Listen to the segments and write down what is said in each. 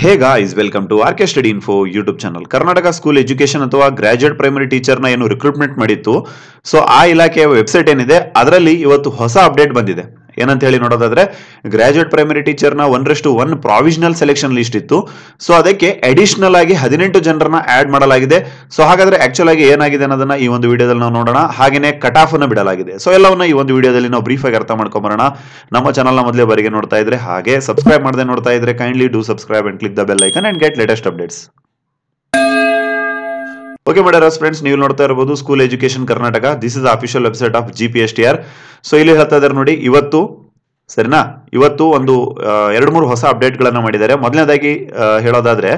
ಹೇಗ guys welcome to R K study info YouTube channel Karnataka school education ಅಥವಾ graduate primary ಟೀಚರ್ನ ಏನು recruitment ಮಾಡಿತ್ತು ಸೊ ಆ ಇಲಾಖೆಯ ವೆಬ್ಸೈಟ್ ಏನಿದೆ ಅದರಲ್ಲಿ ಇವತ್ತು ಹೊಸ ಅಪ್ಡೇಟ್ ಬಂದಿದೆ ಏನಂತ ಹೇಳಿ ನೋಡೋದಾದ್ರೆ ಗ್ರಾಜುಯೇಟ್ ಪ್ರೈಮರಿ ಟೀಚರ್ ನ ಒನ್ ರಷ್ಟು ಒನ್ ಪ್ರಾವಿಷನಲ್ ಸೆಲೆಕ್ಷನ್ ಲಿಸ್ಟ್ ಇತ್ತು ಸೊ ಅದಕ್ಕೆ ಅಡಿಷನಲ್ ಆಗಿ ಹದಿನೆಂಟು ಜನರನ್ನ ಆಡ್ ಮಾಡಲಾಗಿದೆ ಸೊ ಹಾಗಾದ್ರೆ ಆಕ್ಚುಲ್ ಆಗಿ ಏನಾಗಿದೆ ಅನ್ನೋದನ್ನ ಈ ಒಂದು ವಿಡಿಯೋದಲ್ಲಿ ನಾವು ನೋಡೋಣ ಹಾಗೆ ಕಟ್ ಆಫ್ ಅನ್ನು ಬಿಡಲಾಗಿದೆ ಸೊ ಎಲ್ಲವನ್ನ ಈ ಒಂದು ವಿಡಿಯೋದಲ್ಲಿ ನಾವು ಬ್ರೀಫ್ ಆಗಿ ಅರ್ಥ ಮಾಡ್ಕೊಂಬರೋಣ ನಮ್ಮ ಚಾನಲ್ ನ ಮೊದಲೇ ಬಾರಿಗೆ ನೋಡ್ತಾ ಇದ್ರೆ ಹಾಗೆ ಸಬ್ಸ್ಕ್ರೈಬ್ ಮಾಡದೆ ನೋಡ್ತಾ ಇದ್ರೆ kindly do subscribe and click the bell icon and get latest updates okay ಮಾಡಿರೋ ಫ್ರೆಂಡ್ಸ್ ನೀವು ನೋಡ್ತಾ ಇರಬಹುದು school education Karnataka this is official website of G P S T R so ಇಲ್ಲಿ ಹೇಳ್ತಾ ಇದಾರೆ ನೋಡಿ ಇವತ್ತು ಸರಿನಾ ಇವತ್ತು ಒಂದು ಎರಡು ಮೂರು ಹೊಸ ಅಪ್ಡೇಟ್ ಗಳನ್ನ ಮಾಡಿದ್ದಾರೆ ಮೊದಲನೇದಾಗಿ ಹೇಳೋದಾದ್ರೆ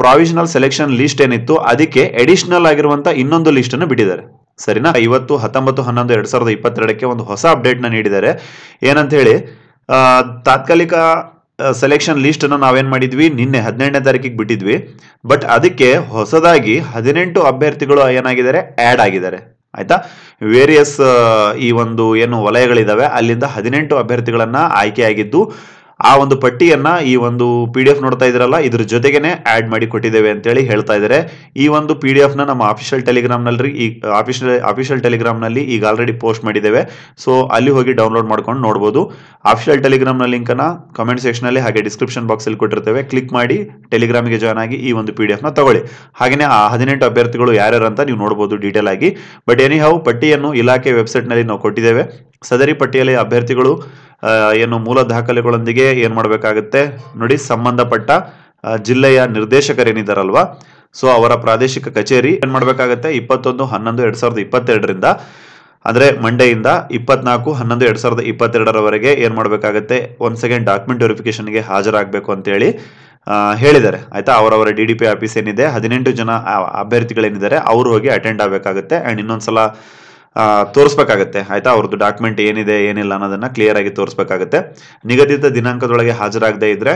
ಪ್ರಾವಿಷನಲ್ ಸೆಲೆಕ್ಷನ್ ಲಿಸ್ಟ್ ಏನಿತ್ತು ಅದಕ್ಕೆ ಅಡಿಷನಲ್ ಆಗಿರುವಂತ ಇನ್ನೊಂದು ಲಿಸ್ಟ್ ಅನ್ನು ಬಿಟ್ಟಿದ್ದಾರೆ ಸರಿನಾ ಇವತ್ತು ಹತ್ತೊಂಬತ್ತು ಹನ್ನೊಂದು ಎರಡ್ ಸಾವಿರದ ಇಪ್ಪತ್ತೆರಡಕ್ಕೆ ಒಂದು ಹೊಸ ಅಪ್ಡೇಟ್ ನ ನೀಡಿದ್ದಾರೆ ಏನಂತ ಹೇಳಿ ತಾತ್ಕಾಲಿಕ ಸೆಲೆಕ್ಷನ್ ಅನ್ನು ನಾವೇನ್ ಮಾಡಿದ್ವಿ ನಿನ್ನೆ ಹದಿನೆಂಟನೇ ತಾರೀಕಿಗೆ ಬಿಟ್ಟಿದ್ವಿ ಬಟ್ ಅದಕ್ಕೆ ಹೊಸದಾಗಿ ಹದಿನೆಂಟು ಅಭ್ಯರ್ಥಿಗಳು ಏನಾಗಿದ್ದಾರೆ ಆಡ್ ಆಗಿದ್ದಾರೆ ಆಯ್ತಾ ವೇರಿಯಸ್ ಈ ಒಂದು ಏನು ವಲಯಗಳಿದಾವೆ ಅಲ್ಲಿಂದ ಹದಿನೆಂಟು ಅಭ್ಯರ್ಥಿಗಳನ್ನು ಆಯ್ಕೆಯಾಗಿದ್ದು ಆ ಒಂದು ಪಟ್ಟಿಯನ್ನ ಈ ಒಂದು ಪಿ ಡಿ ಎಫ್ ನೋಡ್ತಾ ಇದ್ರಲ್ಲ ಇದ್ರ ಜೊತೆಗೇನೆ ಆಡ್ ಮಾಡಿ ಕೊಟ್ಟಿದ್ದೇವೆ ಅಂತೇಳಿ ಹೇಳ್ತಾ ಇದ್ದಾರೆ ಈ ಒಂದು ಪಿ ಡಿ ಎಫ್ ನ ನಮ್ಮ ಅಫಿಷಿಯಲ್ ಟೆಲಿಗ್ರಾಮ್ ನಲ್ಲಿ ಈ ಆಫಿಷಿಯಲ್ ಅಫಿಷಿಯಲ್ ಟೆಲಿಗ್ರಾಮ್ ನಲ್ಲಿ ಈಗ ಆಲ್ರೆಡಿ ಪೋಸ್ಟ್ ಮಾಡಿದ್ದೇವೆ ಸೊ ಅಲ್ಲಿ ಹೋಗಿ ಡೌನ್ಲೋಡ್ ಮಾಡ್ಕೊಂಡು ನೋಡಬಹುದು ಆಫಿಷಿಯಲ್ ಟೆಲಿಗ್ರಾಮ್ ನ ಲಿಂಕ್ ಅನ್ನ ಕಮೆಂಟ್ ಸೆಕ್ಷನ್ ಅಲ್ಲಿ ಹಾಗೆ ಡಿಸ್ಕ್ರಿಪ್ಷನ್ ಬಾಕ್ಸ್ ಅಲ್ಲಿ ಕೊಟ್ಟಿರ್ತೇವೆ ಕ್ಲಿಕ್ ಮಾಡಿ ಟೆಲಿಗ್ರಾಮ್ ಗೆ ಜಾಯ್ನ್ ಆಗಿ ಈ ಒಂದು ಪಿ ಡಿ ಎಫ್ ನ ತಗೊಳ್ಳಿ ಹಾಗೆಯೇ ಆ ಹದಿನೆಂಟು ಅಭ್ಯರ್ಥಿಗಳು ಯಾರ್ಯಾರು ಅಂತ ನೀವು ನೋಡಬಹುದು ಡೀಟೇಲ್ ಆಗಿ ಬಟ್ ಎನಿ ಹೌ ಪಟ್ಟಿಯನ್ನು ಇಲಾಖೆ ವೆಬ್ಸೈಟ್ ನಲ್ಲಿ ನಾವು ಕೊಟ್ಟಿದ್ದೇವೆ ಸದರಿ ಪಟ್ಟಿಯಲ್ಲಿ ಅಭ್ಯರ್ಥಿಗಳು ಏನು ಮೂಲ ದಾಖಲೆಗಳೊಂದಿಗೆ ಏನು ಮಾಡಬೇಕಾಗುತ್ತೆ ನೋಡಿ ಸಂಬಂಧಪಟ್ಟ ಜಿಲ್ಲೆಯ ನಿರ್ದೇಶಕರೇನಿದ್ದಾರಲ್ವಾ ಸೊ ಅವರ ಪ್ರಾದೇಶಿಕ ಕಚೇರಿ ಏನು ಮಾಡಬೇಕಾಗತ್ತೆ ಇಪ್ಪತ್ತೊಂದು ಹನ್ನೊಂದು ಎರಡ್ ಸಾವಿರದ ಇಪ್ಪತ್ತೆರಡರಿಂದ ಅಂದ್ರೆ ಮಂಡೆಯಿಂದ ಇಪ್ಪತ್ನಾಲ್ಕು ಹನ್ನೊಂದು ಎರಡ್ ಸಾವಿರದ ಇಪ್ಪತ್ತೆರಡರವರೆಗೆ ಏನು ಮಾಡಬೇಕಾಗತ್ತೆ ಒಂದ್ ಸೆಕೆಂಡ್ ಡಾಕ್ಯುಮೆಂಟ್ ಗೆ ಹಾಜರಾಗಬೇಕು ಅಂತೇಳಿ ಹೇಳಿದ್ದಾರೆ ಆಯ್ತಾ ಅವರವರ ಡಿ ಡಿ ಪಿ ಆಫೀಸ್ ಏನಿದೆ ಹದಿನೆಂಟು ಜನ ಅಭ್ಯರ್ಥಿಗಳೇನಿದ್ದಾರೆ ಅವರು ಹೋಗಿ ಅಟೆಂಡ್ ಆಗಬೇಕಾಗುತ್ತೆ ಆ್ಯಂಡ್ ಇನ್ನೊಂದ್ಸಲ ತೋರಿಸ್ಬೇಕಾಗತ್ತೆ ಆಯ್ತಾ ಅವ್ರದ್ದು ಡಾಕ್ಯುಮೆಂಟ್ ಏನಿದೆ ಏನಿಲ್ಲ ಅನ್ನೋದನ್ನ ಕ್ಲಿಯರ್ ಆಗಿ ತೋರಿಸ್ಬೇಕಾಗತ್ತೆ ನಿಗದಿತ ದಿನಾಂಕದೊಳಗೆ ಹಾಜರಾಗದೆ ಇದ್ರೆ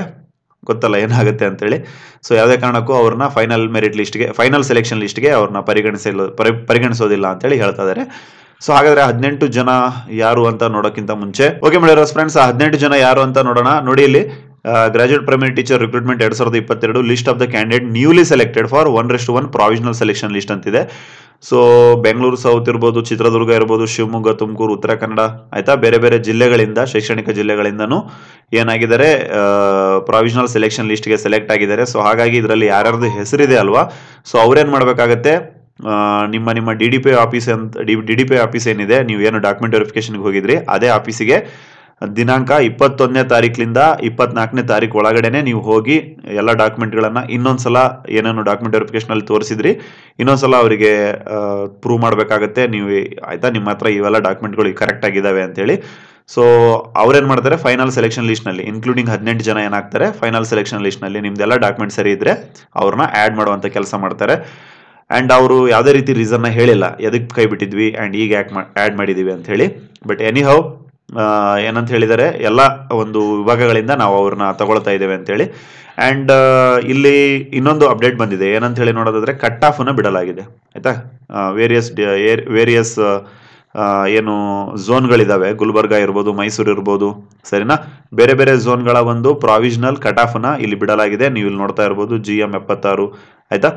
ಗೊತ್ತಲ್ಲ ಏನಾಗುತ್ತೆ ಅಂತೇಳಿ ಸೊ ಯಾವುದೇ ಕಾರಣಕ್ಕೂ ಅವ್ರನ್ನ ಫೈನಲ್ ಮೆರಿಟ್ ಲಿಸ್ಟ್ಗೆ ಫೈನಲ್ ಸೆಲೆಕ್ಷನ್ ಲಿಸ್ಟ್ಗೆ ಅವ್ರನ್ನ ಪರಿಗಣಿಸಲು ಪರಿ ಪರಿಗಣಿಸೋದಿಲ್ಲ ಅಂತೇಳಿ ಹೇಳ್ತಾ ಇದ್ದಾರೆ ಸೊ ಹಾಗಾದ್ರೆ ಹದಿನೆಂಟು ಜನ ಯಾರು ಅಂತ ನೋಡೋಕ್ಕಿಂತ ಮುಂಚೆ ಓಕೆ ಮಾಡಿರೋ ಫ್ರೆಂಡ್ಸ್ ಆ ಹದಿನೆಂಟು ಜನ ಯಾರು ಅಂತ ನೋಡೋಣ ನೋಡಿ ಇಲ್ಲಿ ಗ್ರಾಜುಯೇಟ್ ಪ್ರೈಮರಿ ಟೀಚರ್ ರಿಕ್ರೂಟ್ಮೆಂಟ್ ಎರಡ್ ಸಾವಿರದ ಇಪ್ಪತ್ತೆರಡು list of the candidate newly selected for one rest one provisional selection list ಅಂತಿದೆ ಸೊ ಬೆಂಗಳೂರು ಸೌತ್ ಇರ್ಬೋದು ಚಿತ್ರದುರ್ಗ ಇರ್ಬೋದು ಶಿವಮೊಗ್ಗ ತುಮಕೂರು ಉತ್ತರ ಕನ್ನಡ ಆಯ್ತಾ ಬೇರೆ ಬೇರೆ ಜಿಲ್ಲೆಗಳಿಂದ ಶೈಕ್ಷಣಿಕ ಜಿಲ್ಲೆಗಳಿಂದನೂ ಏನಾಗಿದ್ದಾರೆ ಪ್ರಾವಿಷನಲ್ ಸೆಲೆಕ್ಷನ್ ಲಿಸ್ಟ್ಗೆ ಸೆಲೆಕ್ಟ್ ಆಗಿದ್ದಾರೆ ಸೊ ಹಾಗಾಗಿ ಇದರಲ್ಲಿ ಯಾರ್ಯಾರ್ದು ಹೆಸರಿದೆ ಅಲ್ವಾ ಸೊ ಅವ್ರೇನು ಮಾಡಬೇಕಾಗತ್ತೆ ನಿಮ್ಮ ನಿಮ್ಮ ಡಿ ಡಿ ಪಿ ಆಫೀಸ್ ಅಂತ ಡಿ ಡಿ ಪಿ ಆಫೀಸ್ ಏನಿದೆ ನೀವು ಏನು ಡಾಕ್ಯುಮೆಂಟ್ ವೆರಿಫಿಕೇಶನ್ಗೆ ಹೋಗಿದ್ರಿ ಅದೇ ಆಫೀಸಿಗೆ ದಿನಾಂಕ ಇಪ್ಪತ್ತೊಂದನೇ ತಾರೀಕಿನಿಂದ ಇಪ್ಪತ್ನಾಲ್ಕನೇ ತಾರೀಕು ಒಳಗಡೆನೆ ನೀವು ಹೋಗಿ ಎಲ್ಲ ಡಾಕ್ಯುಮೆಂಟ್ಗಳನ್ನ ಇನ್ನೊಂದ್ಸಲ ಏನೇನು ಡಾಕ್ಯುಮೆಂಟ್ ವೆರಿಫಿಕೇಶನ್ ಅಲ್ಲಿ ತೋರಿಸಿದ್ರಿ ಇನ್ನೊಂದ್ಸಲ ಅವರಿಗೆ ಪ್ರೂವ್ ಮಾಡಬೇಕಾಗತ್ತೆ ನೀವು ಆಯ್ತಾ ನಿಮ್ಮ ಹತ್ರ ಇವೆಲ್ಲ ಡಾಕ್ಯುಮೆಂಟ್ಗಳು ಕರೆಕ್ಟ್ ಆಗಿದ್ದಾವೆ ಅಂತೇಳಿ ಸೊ ಅವ್ರೇನ್ ಮಾಡ್ತಾರೆ ಫೈನಲ್ ಸೆಲೆಕ್ಷನ್ ನಲ್ಲಿ ಇನ್ಕ್ಲೂಡಿಂಗ್ ಹದಿನೆಂಟು ಜನ ಏನಾಗ್ತಾರೆ ಫೈನಲ್ ಸೆಲೆಕ್ಷನ್ ನಲ್ಲಿ ನಿಮ್ದೆಲ್ಲ ಡಾಕ್ಯುಮೆಂಟ್ ಸರಿ ಇದ್ರೆ ಅವ್ರನ್ನ ಆ್ಯಡ್ ಮಾಡುವಂಥ ಕೆಲಸ ಮಾಡ್ತಾರೆ ಆ್ಯಂಡ್ ಅವರು ಯಾವುದೇ ರೀತಿ ರೀಸನ್ನ ಹೇಳಿಲ್ಲ ಎದಕ್ಕೆ ಕೈ ಬಿಟ್ಟಿದ್ವಿ ಆ್ಯಂಡ್ ಈಗ ಯಾಕೆ ಆ್ಯಡ್ ಮಾಡಿದ್ದೀವಿ ಅಂತ ಹೇಳಿ ಬಟ್ ಎನಿ ಹೌ ಏನಂತ ಹೇಳಿದರೆ ಎಲ್ಲ ಒಂದು ವಿಭಾಗಗಳಿಂದ ನಾವು ಅವ್ರನ್ನ ತಗೊಳ್ತಾ ಇದ್ದೇವೆ ಅಂತೇಳಿ ಅಂಡ್ ಇಲ್ಲಿ ಇನ್ನೊಂದು ಅಪ್ಡೇಟ್ ಬಂದಿದೆ ಏನಂತ ಹೇಳಿ ನೋಡೋದಾದ್ರೆ ಕಟ್ ಆಫ್ನ ಬಿಡಲಾಗಿದೆ ಆಯ್ತಾ ವೇರಿಯಸ್ ವೇರಿಯಸ್ ಏನು ಝೋನ್ಗಳಿದ್ದಾವೆ ಗುಲ್ಬರ್ಗ ಇರ್ಬೋದು ಮೈಸೂರು ಇರ್ಬೋದು ಸರಿನಾ ಬೇರೆ ಬೇರೆ ಝೋನ್ಗಳ ಒಂದು ಪ್ರಾವಿಷನಲ್ ಕಟ್ ಆಫ್ನ ಇಲ್ಲಿ ಬಿಡಲಾಗಿದೆ ನೀವು ಇಲ್ಲಿ ನೋಡ್ತಾ ಇರ್ಬೋದು ಜಿ ಎಂ ಎಪ್ಪತ್ತಾರು ಆಯಿತಾ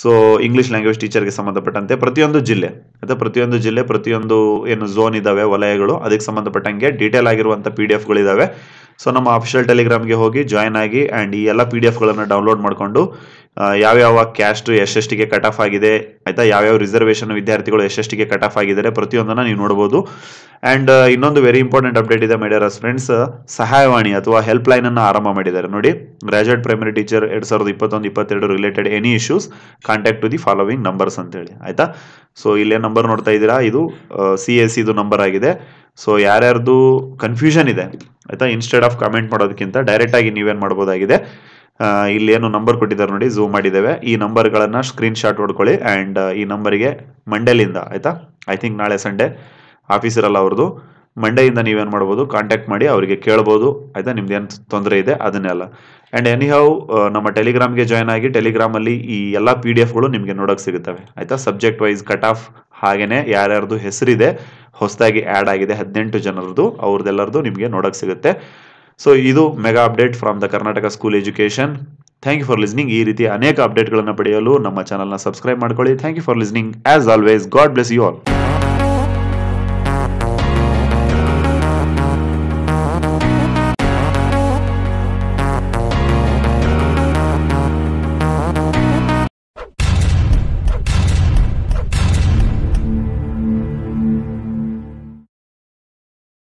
ಸೊ ಇಂಗ್ಲಿಷ್ ಲ್ಯಾಂಗ್ವೇಜ್ ಟೀಚರ್ಗೆ ಸಂಬಂಧಪಟ್ಟಂತೆ ಪ್ರತಿಯೊಂದು ಜಿಲ್ಲೆ ಅಥವಾ ಪ್ರತಿಯೊಂದು ಜಿಲ್ಲೆ ಪ್ರತಿಯೊಂದು ಏನು ಝೋನ್ ಇದ್ದಾವೆ ವಲಯಗಳು ಅದಕ್ಕೆ ಸಂಬಂಧಪಟ್ಟಂಗೆ ಡೀಟೇಲ್ ಆಗಿರುವಂತಹ ಪಿ ಡಿ ಎಫ್ಗಳಿದ್ದಾವೆ ಸೊ ನಮ್ಮ ಅಫಿಷಿಯಲ್ ಟೆಲಿಗ್ರಾಮ್ಗೆ ಹೋಗಿ ಜಾಯ್ನ್ ಆಗಿ ಆ್ಯಂಡ್ ಈ ಎಲ್ಲ ಪಿ ಡಿ ಎಫ್ಗಳನ್ನು ಡೌನ್ಲೋಡ್ ಮಾಡಿಕೊಂಡು ಯಾವ್ಯಾವ ಕ್ಯಾಸ್ಟು ಎಷ್ಟೆಷ್ಟಿಗೆ ಕಟ್ ಆಫ್ ಆಗಿದೆ ಆಯಿತಾ ಯಾವ್ಯಾವ ರಿಸರ್ವೇಷನ್ ವಿದ್ಯಾರ್ಥಿಗಳು ಎಷ್ಟೆಷ್ಟಿಗೆ ಕಟ್ ಆಫ್ ಆಗಿದ್ದಾರೆ ಪ್ರತಿಯೊಂದನ್ನು ನೀವು ನೋಡ್ಬೋದು ಆ್ಯಂಡ್ ಇನ್ನೊಂದು ವೆರಿ ಇಂಪಾರ್ಟೆಂಟ್ ಅಪ್ಡೇಟ್ ಇದೆ ಮಾಡಿದಾರೆ ಫ್ರೆಂಡ್ಸ್ ಸಹಾಯವಾಣಿ ಅಥವಾ ಹೆಲ್ಪ್ ಲೈನನ್ನು ಆರಂಭ ಮಾಡಿದ್ದಾರೆ ನೋಡಿ ಗ್ರಾಜುಯೇಟ್ ಪ್ರೈಮರಿ ಟೀಚರ್ ಎರಡು ಸಾವಿರದ ಇಪ್ಪತ್ತೊಂದು ಇಪ್ಪತ್ತೆರಡು related any issues contact to the following numbers ಅಂತ ಹೇಳಿ ಆಯ್ತಾ ಸೊ ಇಲ್ಲೇ ನಂಬರ್ ನೋಡ್ತಾ ಇದ್ದೀರಾ ಇದು ಸಿ ಎಸ್ ಇದು ನಂಬರ್ ಆಗಿದೆ ಸೊ ಯಾರ್ಯಾರ್ದು ಕನ್ಫ್ಯೂಷನ್ ಇದೆ ಆಯ್ತಾ ಇನ್ಸ್ಟೆಡ್ ಆಫ್ ಕಮೆಂಟ್ ಮಾಡೋದಕ್ಕಿಂತ ಡೈರೆಕ್ಟಾಗಿ ನೀವೇನು ಮಾಡ್ಬೋದಾಗಿದೆ ಏನು ನಂಬರ್ ಕೊಟ್ಟಿದ್ದಾರೆ ನೋಡಿ ಝೂಮ್ ಮಾಡಿದ್ದೇವೆ ಈ ನಂಬರ್ಗಳನ್ನು ಶಾಟ್ ಹೊಡ್ಕೊಳ್ಳಿ ಆ್ಯಂಡ್ ಈ ನಂಬರಿಗೆ ಮಂಡೇಲಿಂದ ಆಯ್ತಾ ಐ ಥಿಂಕ್ ನಾಳೆ ಸಂಡೇ ಆಫೀಸ್ ಇರಲ್ಲ ಅವ್ರದ್ದು ಮಂಡೇಯಿಂದ ನೀವೇನು ಮಾಡ್ಬೋದು ಕಾಂಟ್ಯಾಕ್ಟ್ ಮಾಡಿ ಅವರಿಗೆ ಕೇಳ್ಬೋದು ಆಯಿತಾ ನಿಮ್ದು ತೊಂದರೆ ಇದೆ ಅದನ್ನೆಲ್ಲ ಆ್ಯಂಡ್ ಎನಿ ಹೌ ನಮ್ಮ ಟೆಲಿಗ್ರಾಮ್ಗೆ ಜಾಯ್ನ್ ಆಗಿ ಟೆಲಿಗ್ರಾಮಲ್ಲಿ ಈ ಎಲ್ಲ ಪಿ ಡಿ ಎಫ್ಗಳು ನಿಮಗೆ ನೋಡೋಕೆ ಸಿಗುತ್ತವೆ ಆಯಿತಾ ಸಬ್ಜೆಕ್ಟ್ ವೈಸ್ ಕಟ್ ಆಫ್ ಹಾಗೇನೆ ಯಾರ್ಯಾರ್ದು ಹೆಸರಿದೆ ಹೊಸದಾಗಿ ಆ್ಯಡ್ ಆಗಿದೆ ಹದಿನೆಂಟು ಜನರದು ಅವ್ರದ್ದೆಲ್ಲರದ್ದು ನಿಮಗೆ ನೋಡೋಕೆ ಸಿಗುತ್ತೆ ಸೊ ಇದು mega update from the Karnataka school education thank you for listening ಈ ರೀತಿ ಅನೇಕ ಅಪ್ಡೇಟ್ಗಳನ್ನು ಪಡೆಯಲು ನಮ್ಮ ಚಾನಲ್ನ ಸಬ್ಸ್ಕ್ರೈಬ್ ಮಾಡ್ಕೊಳ್ಳಿ thank you for listening as always God bless you all